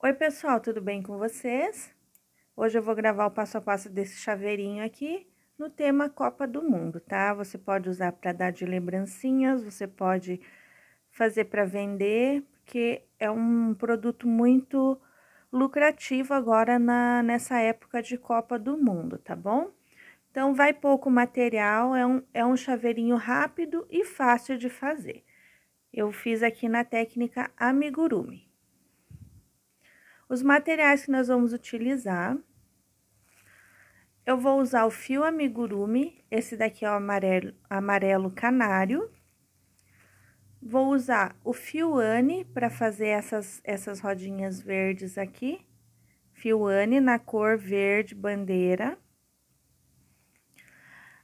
Oi, pessoal, tudo bem com vocês? Hoje eu vou gravar o passo a passo desse chaveirinho aqui no tema Copa do Mundo, tá? Você pode usar para dar de lembrancinhas, você pode fazer para vender, porque é um produto muito lucrativo agora na, nessa época de Copa do Mundo, tá bom? Então, vai pouco material, é um, é um chaveirinho rápido e fácil de fazer. Eu fiz aqui na técnica amigurumi. Os materiais que nós vamos utilizar, eu vou usar o fio amigurumi, esse daqui é o amarelo, amarelo canário. Vou usar o fio Anne para fazer essas, essas rodinhas verdes aqui. Fio Anne na cor verde bandeira.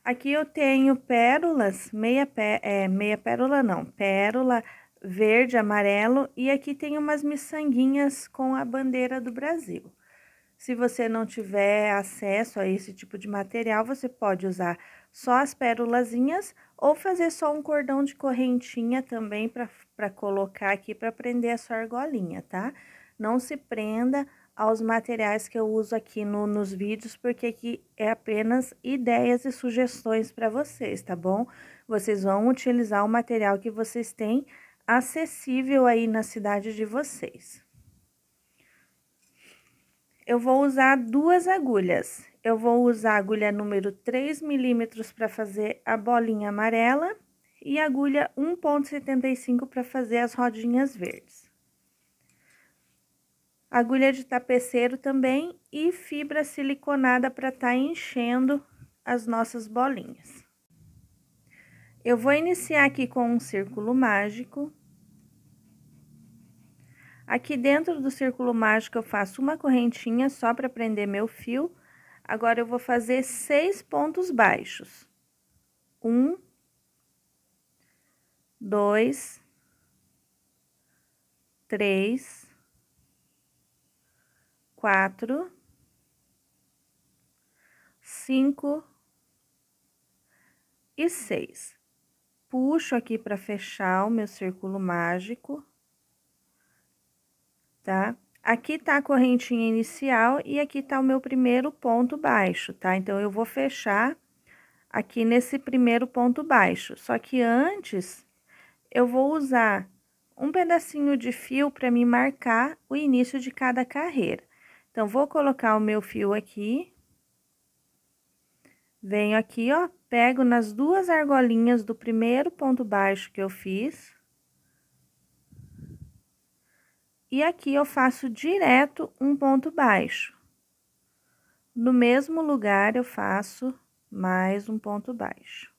Aqui eu tenho pérolas, meia, pé, é, meia pérola não, pérola verde, amarelo e aqui tem umas miçanguinhas com a bandeira do Brasil. Se você não tiver acesso a esse tipo de material, você pode usar só as pérolazinhas ou fazer só um cordão de correntinha também para colocar aqui para prender a sua argolinha, tá? Não se prenda aos materiais que eu uso aqui no, nos vídeos, porque aqui é apenas ideias e sugestões para vocês, tá bom? Vocês vão utilizar o material que vocês têm acessível aí na cidade de vocês. Eu vou usar duas agulhas. Eu vou usar a agulha número 3 milímetros para fazer a bolinha amarela e agulha 1.75 para fazer as rodinhas verdes. Agulha de tapeceiro também e fibra siliconada para estar tá enchendo as nossas bolinhas. Eu vou iniciar aqui com um círculo mágico. Aqui dentro do círculo mágico eu faço uma correntinha só para prender meu fio. Agora eu vou fazer seis pontos baixos. Um, dois, três, quatro, cinco e seis puxo aqui para fechar o meu círculo mágico, tá? Aqui tá a correntinha inicial e aqui tá o meu primeiro ponto baixo, tá? Então, eu vou fechar aqui nesse primeiro ponto baixo. Só que antes, eu vou usar um pedacinho de fio para me marcar o início de cada carreira. Então, vou colocar o meu fio aqui, Venho aqui, ó, pego nas duas argolinhas do primeiro ponto baixo que eu fiz. E aqui eu faço direto um ponto baixo. No mesmo lugar, eu faço mais um ponto baixo.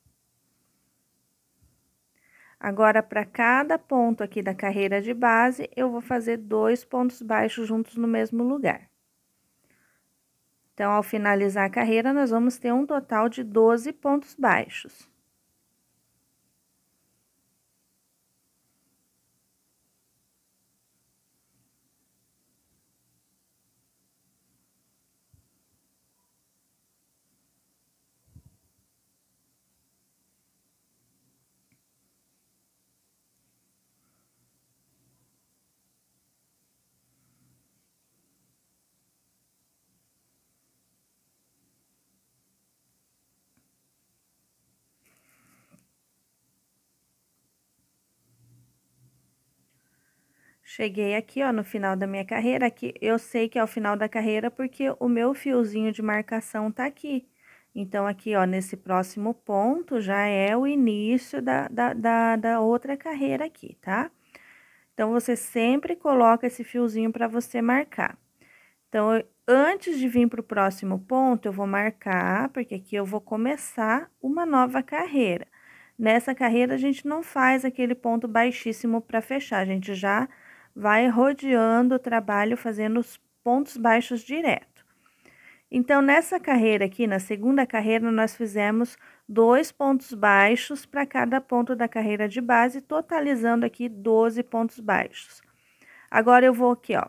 Agora, para cada ponto aqui da carreira de base, eu vou fazer dois pontos baixos juntos no mesmo lugar. Então, ao finalizar a carreira, nós vamos ter um total de 12 pontos baixos. Cheguei aqui, ó, no final da minha carreira, aqui eu sei que é o final da carreira porque o meu fiozinho de marcação tá aqui. Então, aqui, ó, nesse próximo ponto já é o início da, da, da, da outra carreira aqui, tá? Então, você sempre coloca esse fiozinho para você marcar. Então, eu, antes de vir para o próximo ponto, eu vou marcar, porque aqui eu vou começar uma nova carreira. Nessa carreira, a gente não faz aquele ponto baixíssimo para fechar, a gente já vai rodeando o trabalho, fazendo os pontos baixos direto. Então, nessa carreira aqui, na segunda carreira, nós fizemos dois pontos baixos para cada ponto da carreira de base, totalizando aqui 12 pontos baixos. Agora, eu vou aqui, ó,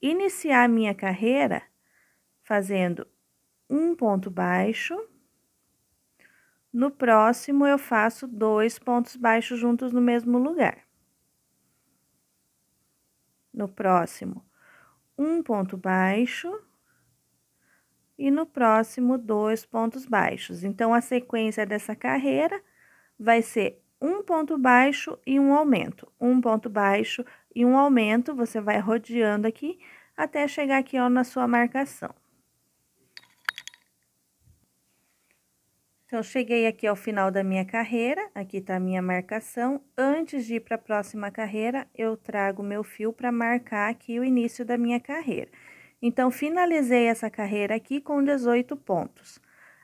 iniciar a minha carreira fazendo um ponto baixo. No próximo, eu faço dois pontos baixos juntos no mesmo lugar no próximo um ponto baixo e no próximo dois pontos baixos. Então, a sequência dessa carreira vai ser um ponto baixo e um aumento, um ponto baixo e um aumento, você vai rodeando aqui até chegar aqui ó, na sua marcação. Então, cheguei aqui ao final da minha carreira, aqui tá a minha marcação. Antes de ir para a próxima carreira, eu trago meu fio para marcar aqui o início da minha carreira. Então, finalizei essa carreira aqui com 18 pontos.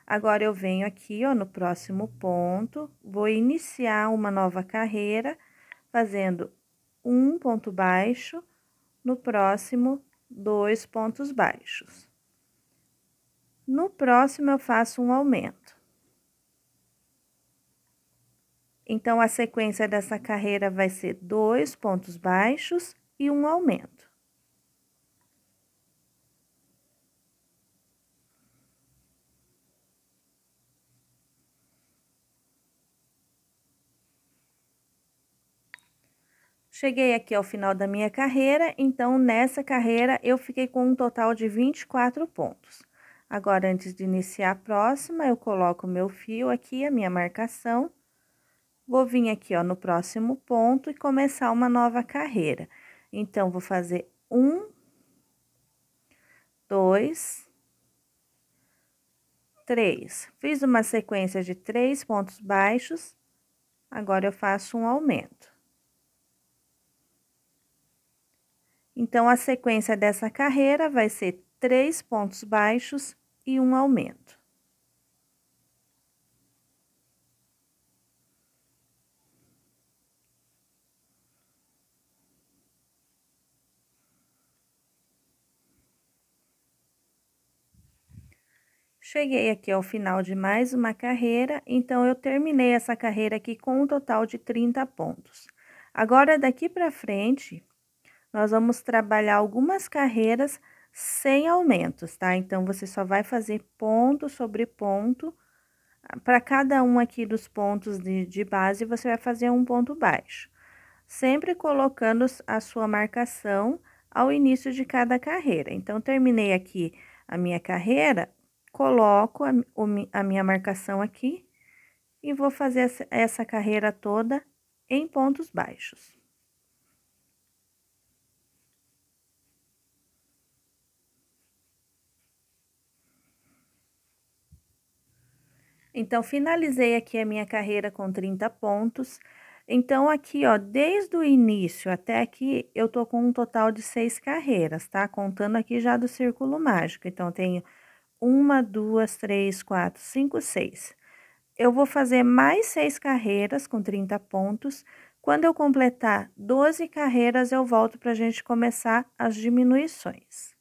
Agora, eu venho aqui, ó, no próximo ponto, vou iniciar uma nova carreira, fazendo um ponto baixo, no próximo, dois pontos baixos. No próximo, eu faço um aumento. Então, a sequência dessa carreira vai ser dois pontos baixos e um aumento. Cheguei aqui ao final da minha carreira, então nessa carreira eu fiquei com um total de 24 pontos. Agora, antes de iniciar a próxima, eu coloco meu fio aqui, a minha marcação Vou vir aqui, ó, no próximo ponto e começar uma nova carreira. Então, vou fazer um, dois, três. Fiz uma sequência de três pontos baixos, agora eu faço um aumento. Então, a sequência dessa carreira vai ser três pontos baixos e um aumento. Cheguei aqui ao final de mais uma carreira, então eu terminei essa carreira aqui com um total de 30 pontos. Agora, daqui para frente, nós vamos trabalhar algumas carreiras sem aumentos, tá? Então, você só vai fazer ponto sobre ponto. Para cada um aqui dos pontos de, de base, você vai fazer um ponto baixo. Sempre colocando a sua marcação ao início de cada carreira. Então, terminei aqui a minha carreira, coloco a, a minha marcação aqui e vou fazer essa carreira toda em pontos baixos. Então, finalizei aqui a minha carreira com 30 pontos. Então, aqui, ó, desde o início até aqui, eu tô com um total de seis carreiras, tá? Contando aqui já do círculo mágico. Então, tenho uma, duas, três, quatro, cinco, seis. Eu vou fazer mais seis carreiras com 30 pontos. Quando eu completar 12 carreiras, eu volto para a gente começar as diminuições.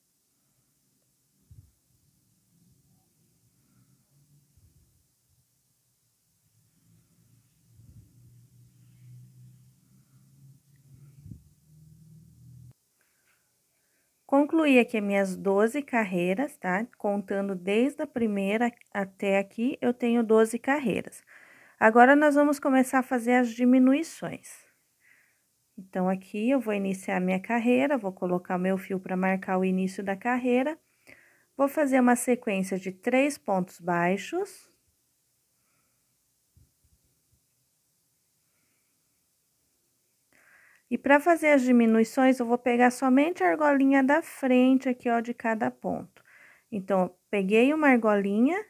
Concluí aqui as minhas 12 carreiras, tá? Contando desde a primeira até aqui, eu tenho 12 carreiras. Agora, nós vamos começar a fazer as diminuições. Então, aqui eu vou iniciar minha carreira, vou colocar meu fio para marcar o início da carreira. Vou fazer uma sequência de três pontos baixos. E para fazer as diminuições, eu vou pegar somente a argolinha da frente aqui, ó, de cada ponto. Então, peguei uma argolinha,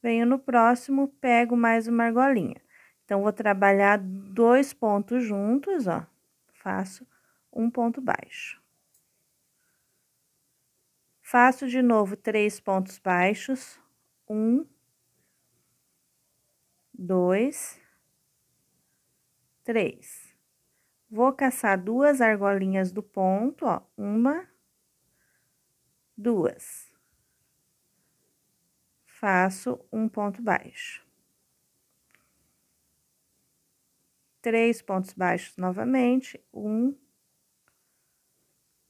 venho no próximo, pego mais uma argolinha. Então, vou trabalhar dois pontos juntos, ó, faço um ponto baixo. Faço de novo três pontos baixos, um, dois, três. Vou caçar duas argolinhas do ponto, ó, uma, duas. Faço um ponto baixo. Três pontos baixos novamente, um,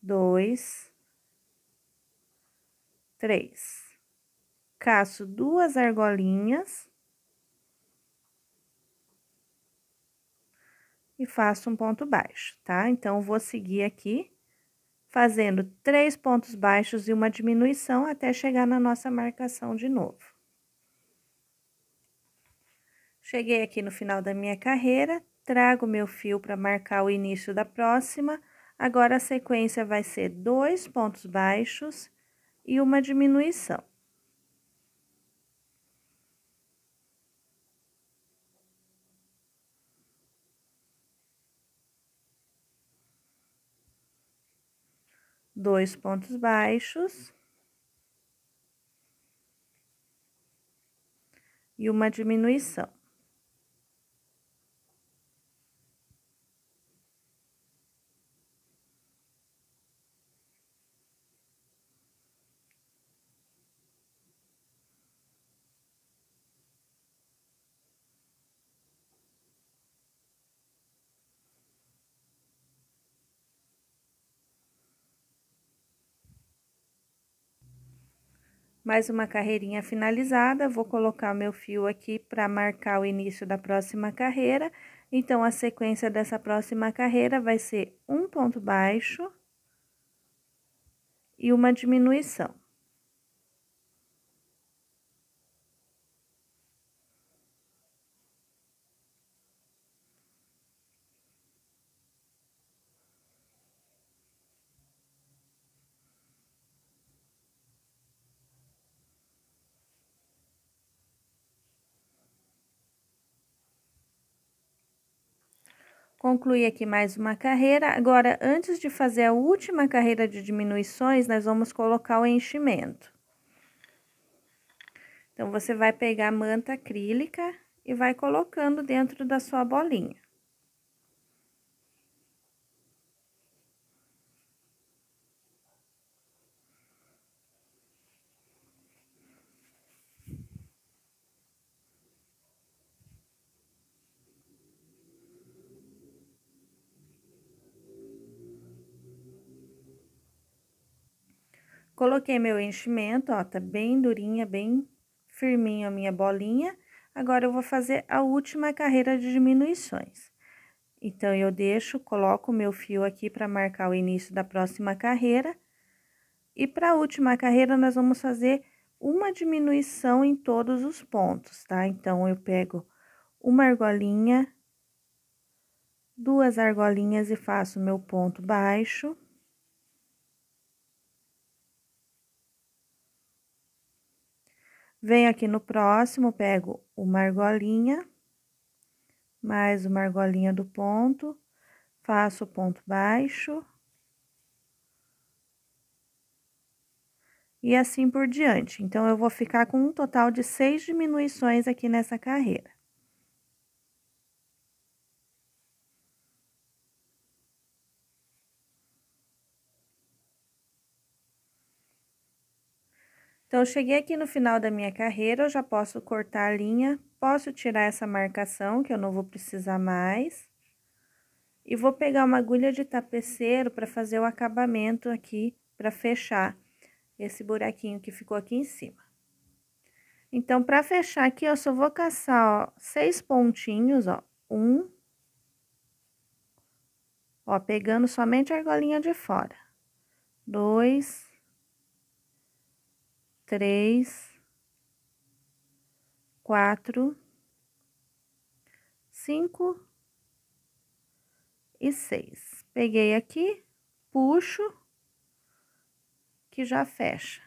dois, três. Caço duas argolinhas e faço um ponto baixo, tá? Então, vou seguir aqui fazendo três pontos baixos e uma diminuição até chegar na nossa marcação de novo. Cheguei aqui no final da minha carreira, trago meu fio para marcar o início da próxima. Agora, a sequência vai ser dois pontos baixos e uma diminuição. dois pontos baixos e uma diminuição. Mais uma carreirinha finalizada, vou colocar meu fio aqui para marcar o início da próxima carreira. Então, a sequência dessa próxima carreira vai ser um ponto baixo e uma diminuição. concluí aqui mais uma carreira. Agora, antes de fazer a última carreira de diminuições, nós vamos colocar o enchimento. Então, você vai pegar a manta acrílica e vai colocando dentro da sua bolinha. Coloquei meu enchimento, ó, tá bem durinha, bem firminha a minha bolinha. Agora, eu vou fazer a última carreira de diminuições. Então, eu deixo, coloco o meu fio aqui para marcar o início da próxima carreira. E para a última carreira, nós vamos fazer uma diminuição em todos os pontos, tá? Então, eu pego uma argolinha, duas argolinhas e faço meu ponto baixo. Venho aqui no próximo, pego uma argolinha, mais uma argolinha do ponto, faço o ponto baixo. E assim por diante. Então, eu vou ficar com um total de seis diminuições aqui nessa carreira. Então, eu cheguei aqui no final da minha carreira, eu já posso cortar a linha, posso tirar essa marcação, que eu não vou precisar mais. E vou pegar uma agulha de tapeceiro para fazer o acabamento aqui, para fechar esse buraquinho que ficou aqui em cima. Então, para fechar aqui, eu só vou caçar, ó, seis pontinhos, ó, um. Ó, pegando somente a argolinha de fora. Dois três, quatro, cinco e seis. Peguei aqui, puxo, que já fecha.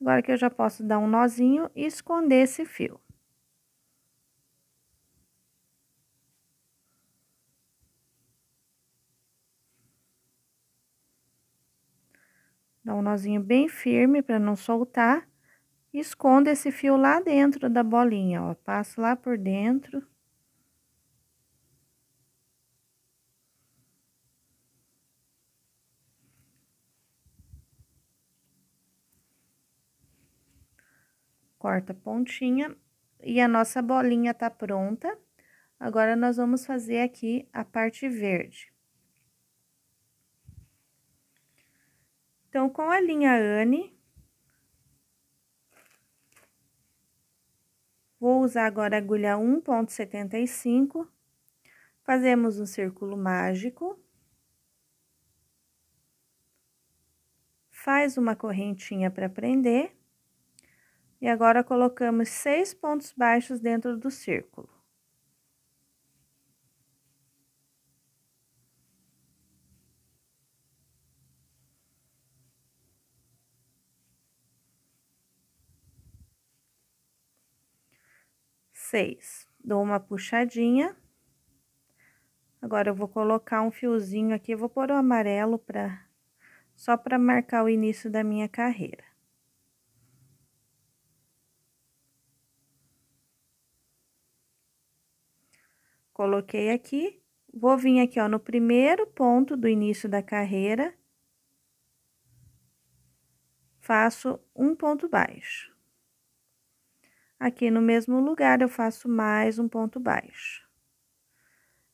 Agora que eu já posso dar um nozinho e esconder esse fio. Dá um nozinho bem firme para não soltar. Esconda esse fio lá dentro da bolinha, ó. Passa lá por dentro. Corta a pontinha e a nossa bolinha tá pronta. Agora, nós vamos fazer aqui a parte verde. Então, com a linha Anne, vou usar agora a agulha 1.75, fazemos um círculo mágico. Faz uma correntinha para prender. E agora, colocamos seis pontos baixos dentro do círculo. seis. Dou uma puxadinha. Agora, eu vou colocar um fiozinho aqui, vou pôr o amarelo pra, só para marcar o início da minha carreira. Coloquei aqui, vou vir aqui, ó, no primeiro ponto do início da carreira, faço um ponto baixo. Aqui no mesmo lugar, eu faço mais um ponto baixo.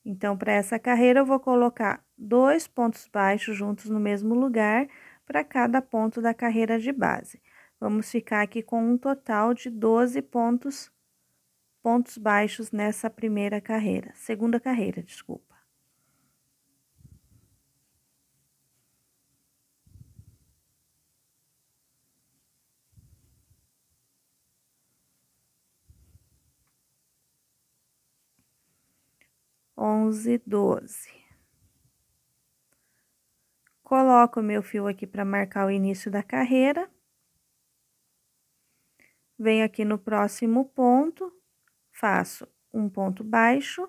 Então, para essa carreira, eu vou colocar dois pontos baixos juntos no mesmo lugar para cada ponto da carreira de base. Vamos ficar aqui com um total de 12 pontos, pontos baixos nessa primeira carreira, segunda carreira, desculpa. 11, 12. Coloco o meu fio aqui para marcar o início da carreira. Venho aqui no próximo ponto, faço um ponto baixo.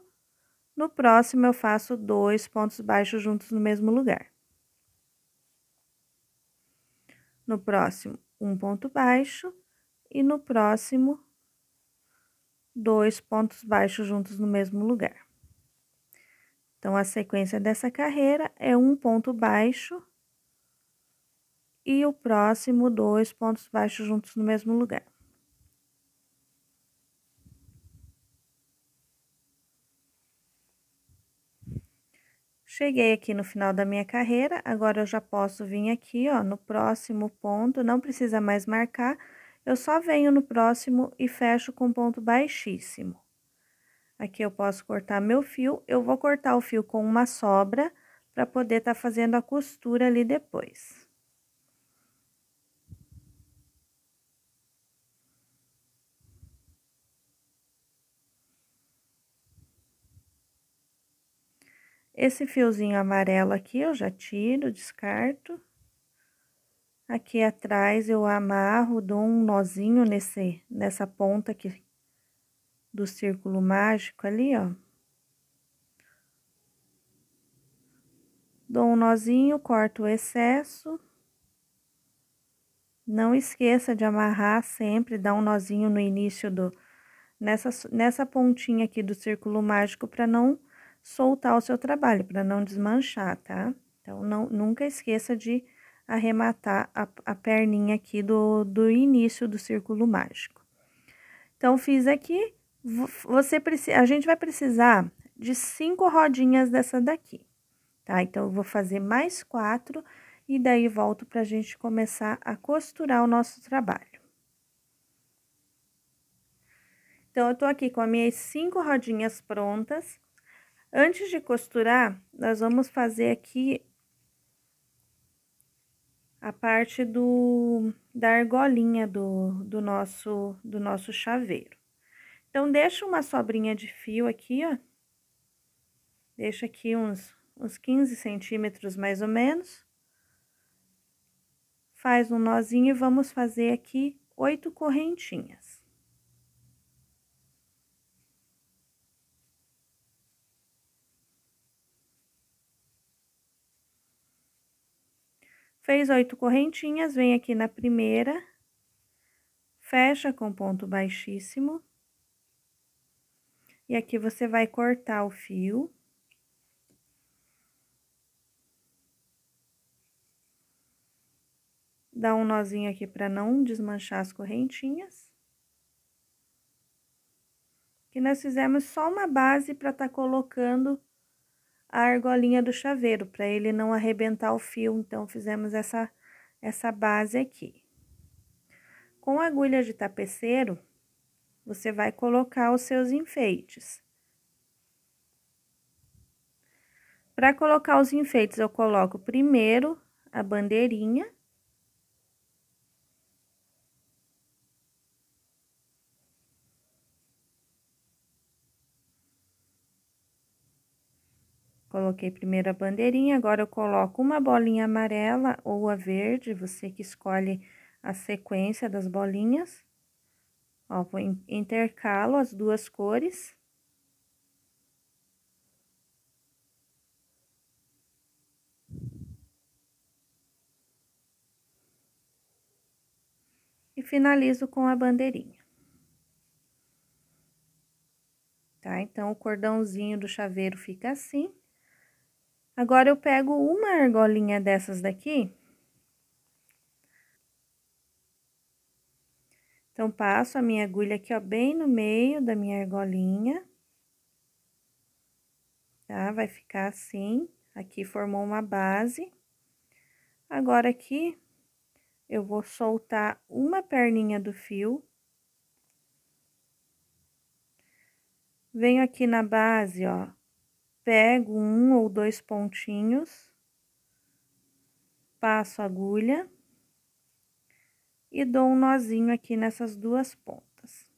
No próximo, eu faço dois pontos baixos juntos no mesmo lugar. No próximo, um ponto baixo. E no próximo, dois pontos baixos juntos no mesmo lugar. Então, a sequência dessa carreira é um ponto baixo e o próximo dois pontos baixos juntos no mesmo lugar. Cheguei aqui no final da minha carreira, agora eu já posso vir aqui, ó, no próximo ponto, não precisa mais marcar, eu só venho no próximo e fecho com ponto baixíssimo. Aqui eu posso cortar meu fio, eu vou cortar o fio com uma sobra para poder estar tá fazendo a costura ali depois. Esse fiozinho amarelo aqui eu já tiro, descarto. Aqui atrás eu amarro, dou um nozinho nesse, nessa ponta que, do círculo mágico ali, ó. Dou um nozinho, corto o excesso. Não esqueça de amarrar sempre, dá um nozinho no início do nessa nessa pontinha aqui do círculo mágico para não soltar o seu trabalho, para não desmanchar, tá? Então não nunca esqueça de arrematar a, a perninha aqui do do início do círculo mágico. Então fiz aqui, você precisa, a gente vai precisar de cinco rodinhas dessa daqui, tá? Então, eu vou fazer mais quatro e daí volto para a gente começar a costurar o nosso trabalho. Então, eu tô aqui com as minhas cinco rodinhas prontas. Antes de costurar, nós vamos fazer aqui a parte do, da argolinha do, do, nosso, do nosso chaveiro. Então, deixa uma sobrinha de fio aqui, ó. Deixa aqui uns, uns 15 centímetros, mais ou menos. Faz um nozinho e vamos fazer aqui oito correntinhas. Fez oito correntinhas, vem aqui na primeira, fecha com ponto baixíssimo. E aqui você vai cortar o fio. Dá um nozinho aqui para não desmanchar as correntinhas. E nós fizemos só uma base para estar tá colocando a argolinha do chaveiro, para ele não arrebentar o fio, então fizemos essa, essa base aqui. Com agulha de tapeceiro, você vai colocar os seus enfeites. Para colocar os enfeites, eu coloco primeiro a bandeirinha. Coloquei primeiro a bandeirinha, agora eu coloco uma bolinha amarela ou a verde, você que escolhe a sequência das bolinhas. Ó, vou intercalo as duas cores. E finalizo com a bandeirinha. Tá? Então, o cordãozinho do chaveiro fica assim. Agora, eu pego uma argolinha dessas daqui Então, passo a minha agulha aqui, ó, bem no meio da minha argolinha. Tá? Vai ficar assim. Aqui formou uma base. Agora, aqui, eu vou soltar uma perninha do fio. Venho aqui na base, ó, pego um ou dois pontinhos, passo a agulha e dou um nozinho aqui nessas duas pontas.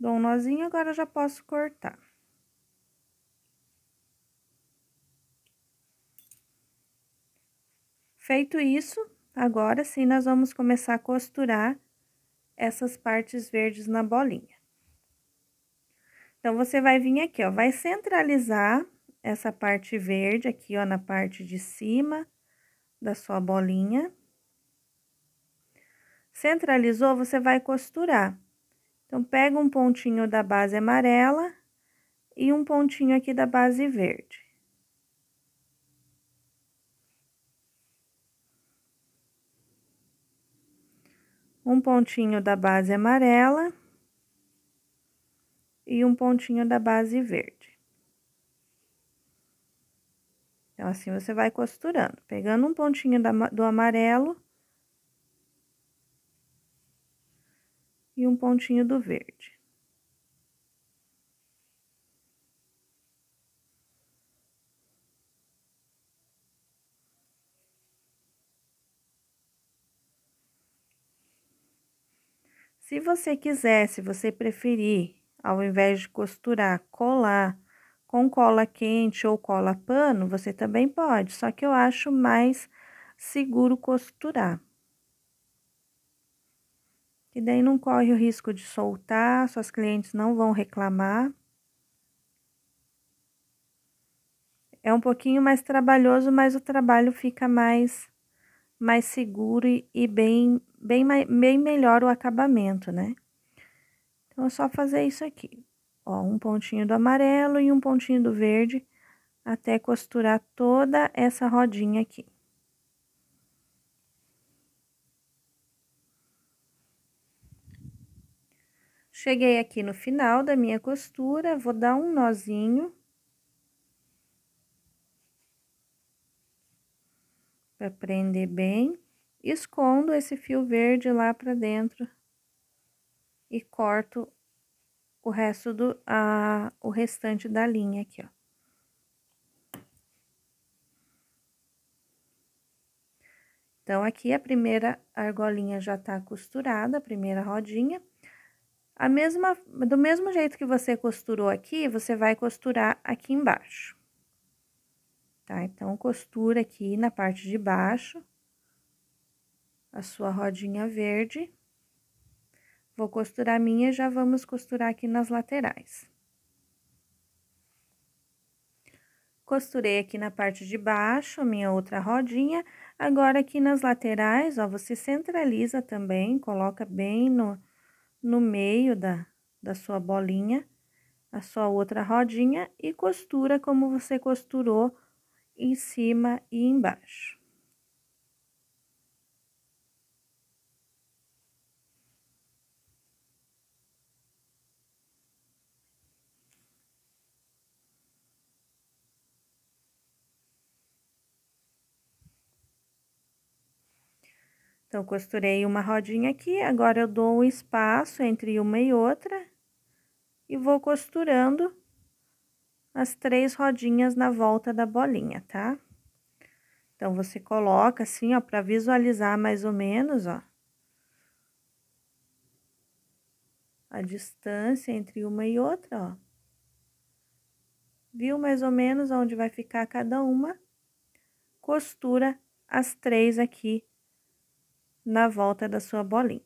Dou um nozinho, agora já posso cortar. Feito isso, agora sim nós vamos começar a costurar essas partes verdes na bolinha. Então, você vai vir aqui, ó, vai centralizar essa parte verde aqui, ó, na parte de cima da sua bolinha. Centralizou, você vai costurar. Então, pega um pontinho da base amarela e um pontinho aqui da base verde. Um pontinho da base amarela e um pontinho da base verde. Então, assim você vai costurando, pegando um pontinho do amarelo e um pontinho do verde. Se você quiser, se você preferir, ao invés de costurar, colar com cola quente ou cola pano, você também pode, só que eu acho mais seguro costurar. E daí não corre o risco de soltar, suas clientes não vão reclamar. É um pouquinho mais trabalhoso, mas o trabalho fica mais mais seguro e, bem, bem, bem melhor o acabamento, né? Então é só fazer isso aqui. Ó, um pontinho do amarelo e um pontinho do verde, até costurar toda essa rodinha aqui. Cheguei aqui no final da minha costura, vou dar um nozinho. Para prender bem, escondo esse fio verde lá para dentro e corto o resto do a, o restante da linha aqui, ó. Então, aqui a primeira argolinha já tá costurada, a primeira rodinha. A mesma, do mesmo jeito que você costurou aqui, você vai costurar aqui embaixo. Tá? Então, costura aqui na parte de baixo a sua rodinha verde. Vou costurar a minha, já vamos costurar aqui nas laterais. Costurei aqui na parte de baixo, minha outra rodinha. Agora, aqui nas laterais, ó, você centraliza também, coloca bem no, no meio da, da sua bolinha, a sua outra rodinha, e costura como você costurou em cima e embaixo. Então, costurei uma rodinha aqui, agora eu dou um espaço entre uma e outra e vou costurando as três rodinhas na volta da bolinha, tá? Então, você coloca assim, ó, para visualizar mais ou menos, ó. A distância entre uma e outra, ó. Viu mais ou menos onde vai ficar cada uma? Costura as três aqui na volta da sua bolinha.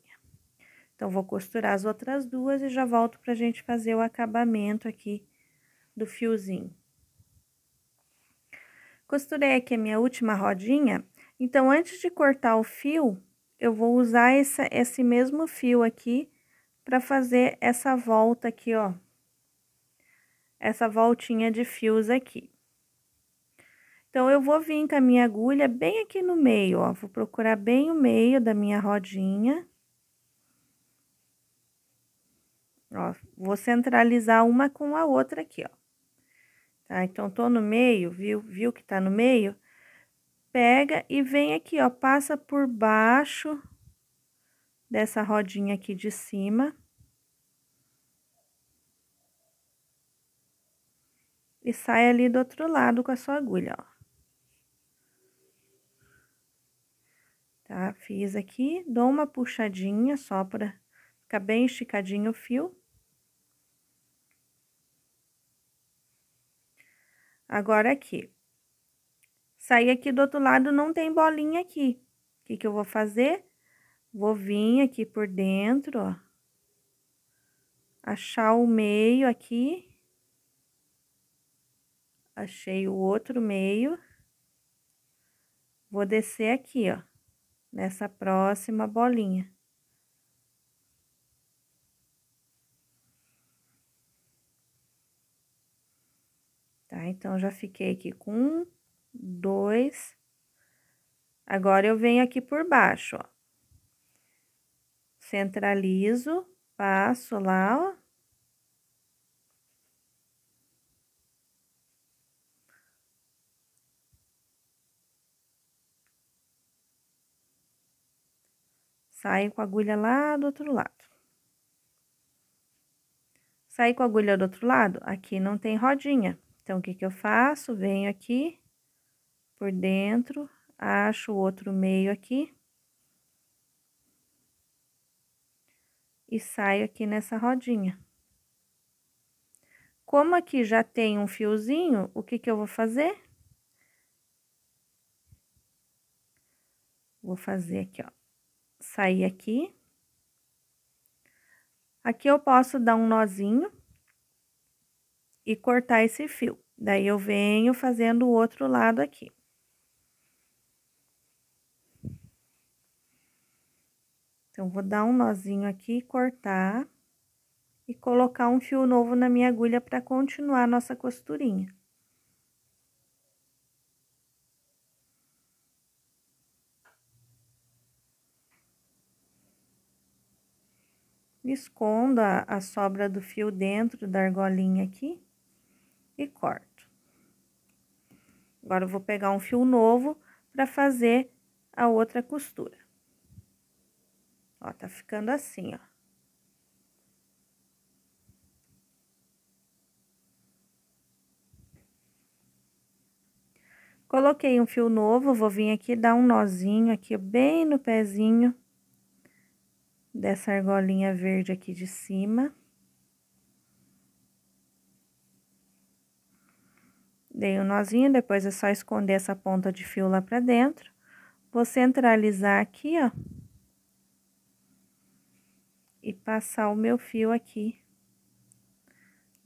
Então, vou costurar as outras duas e já volto pra gente fazer o acabamento aqui do fiozinho. Costurei aqui a minha última rodinha, então, antes de cortar o fio, eu vou usar essa, esse mesmo fio aqui para fazer essa volta aqui, ó. Essa voltinha de fios aqui. Então, eu vou vir com a minha agulha bem aqui no meio, ó. Vou procurar bem o meio da minha rodinha. Ó, vou centralizar uma com a outra aqui, ó. Tá? Então, tô no meio, viu? Viu que tá no meio? Pega e vem aqui, ó, passa por baixo dessa rodinha aqui de cima. E sai ali do outro lado com a sua agulha, ó. tá? Fiz aqui, dou uma puxadinha só para ficar bem esticadinho o fio. Agora aqui. Saí aqui do outro lado, não tem bolinha aqui. O que que eu vou fazer? Vou vir aqui por dentro, ó. Achar o meio aqui. Achei o outro meio. Vou descer aqui, ó nessa próxima bolinha. Tá? Então, já fiquei aqui com um, dois. Agora, eu venho aqui por baixo, ó. Centralizo, passo lá, ó Saio com a agulha lá do outro lado. Saí com a agulha do outro lado, aqui não tem rodinha. Então, o que que eu faço? Venho aqui por dentro, acho o outro meio aqui. E saio aqui nessa rodinha. Como aqui já tem um fiozinho, o que que eu vou fazer? Vou fazer aqui, ó sair aqui. Aqui eu posso dar um nozinho e cortar esse fio. Daí, eu venho fazendo o outro lado aqui. Então, vou dar um nozinho aqui, cortar e colocar um fio novo na minha agulha para continuar a nossa costurinha. escondo a sobra do fio dentro da argolinha aqui e corto. Agora, eu vou pegar um fio novo para fazer a outra costura. Ó, tá ficando assim, ó. Coloquei um fio novo, vou vir aqui dar um nozinho aqui bem no pezinho dessa argolinha verde aqui de cima. Dei um nozinho, depois é só esconder essa ponta de fio lá pra dentro. Vou centralizar aqui, ó. E passar o meu fio aqui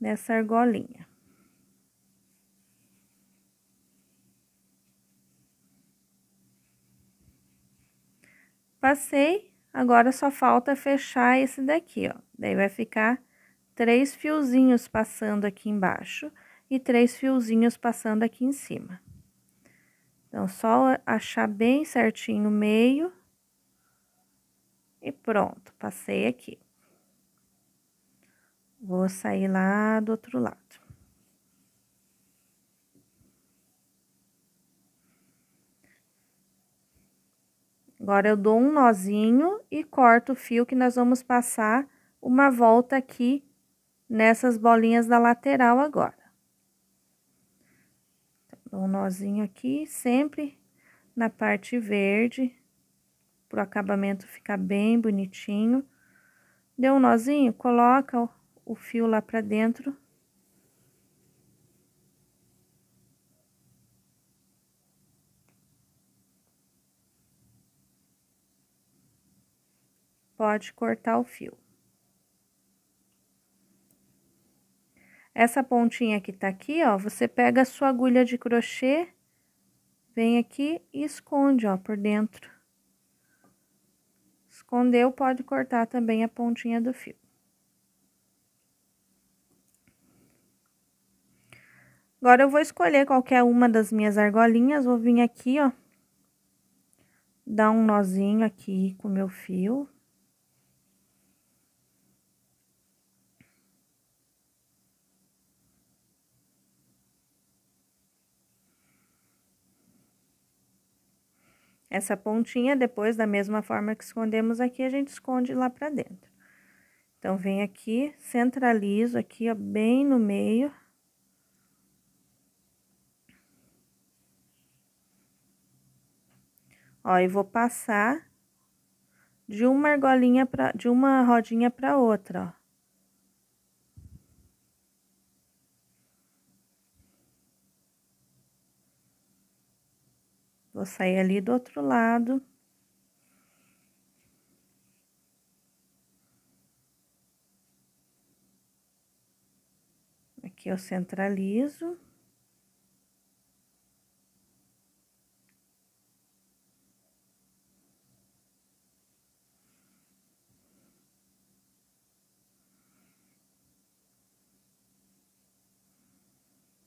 nessa argolinha. Passei, Agora só falta fechar esse daqui, ó. Daí vai ficar três fiozinhos passando aqui embaixo e três fiozinhos passando aqui em cima. Então, só achar bem certinho o meio. E pronto, passei aqui. Vou sair lá do outro lado. Agora, eu dou um nozinho e corto o fio que nós vamos passar uma volta aqui nessas bolinhas da lateral agora. Dou um nozinho aqui, sempre na parte verde, para o acabamento ficar bem bonitinho. Deu um nozinho, coloca o fio lá para dentro pode cortar o fio. Essa pontinha que tá aqui, ó, você pega a sua agulha de crochê, vem aqui e esconde, ó, por dentro. Escondeu, pode cortar também a pontinha do fio. Agora, eu vou escolher qualquer uma das minhas argolinhas, vou vir aqui, ó, dar um nozinho aqui com o meu fio. Essa pontinha, depois, da mesma forma que escondemos aqui, a gente esconde lá pra dentro. Então, vem aqui, centralizo aqui, ó, bem no meio. Ó, e vou passar de uma argolinha pra, de uma rodinha pra outra, ó. Vou sair ali do outro lado. Aqui eu centralizo.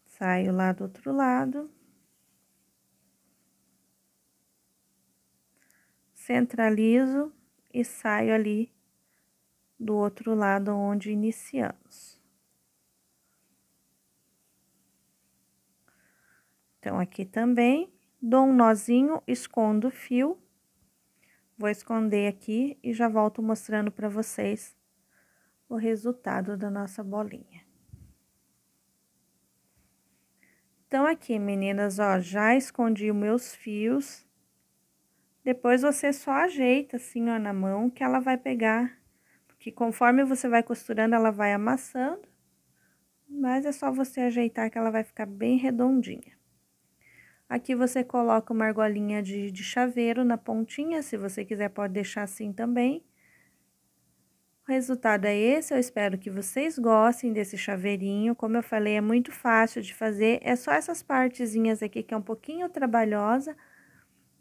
Saio lá do outro lado. centralizo e saio ali do outro lado onde iniciamos. Então, aqui também, dou um nozinho, escondo o fio, vou esconder aqui e já volto mostrando para vocês o resultado da nossa bolinha. Então, aqui, meninas, ó, já escondi os meus fios depois você só ajeita assim, ó, na mão, que ela vai pegar. Porque conforme você vai costurando, ela vai amassando. Mas é só você ajeitar que ela vai ficar bem redondinha. Aqui você coloca uma argolinha de, de chaveiro na pontinha, se você quiser pode deixar assim também. O resultado é esse, eu espero que vocês gostem desse chaveirinho. Como eu falei, é muito fácil de fazer, é só essas partezinhas aqui que é um pouquinho trabalhosa,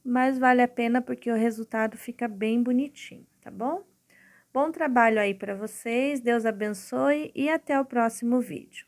mas vale a pena porque o resultado fica bem bonitinho, tá bom? Bom trabalho aí para vocês, Deus abençoe e até o próximo vídeo.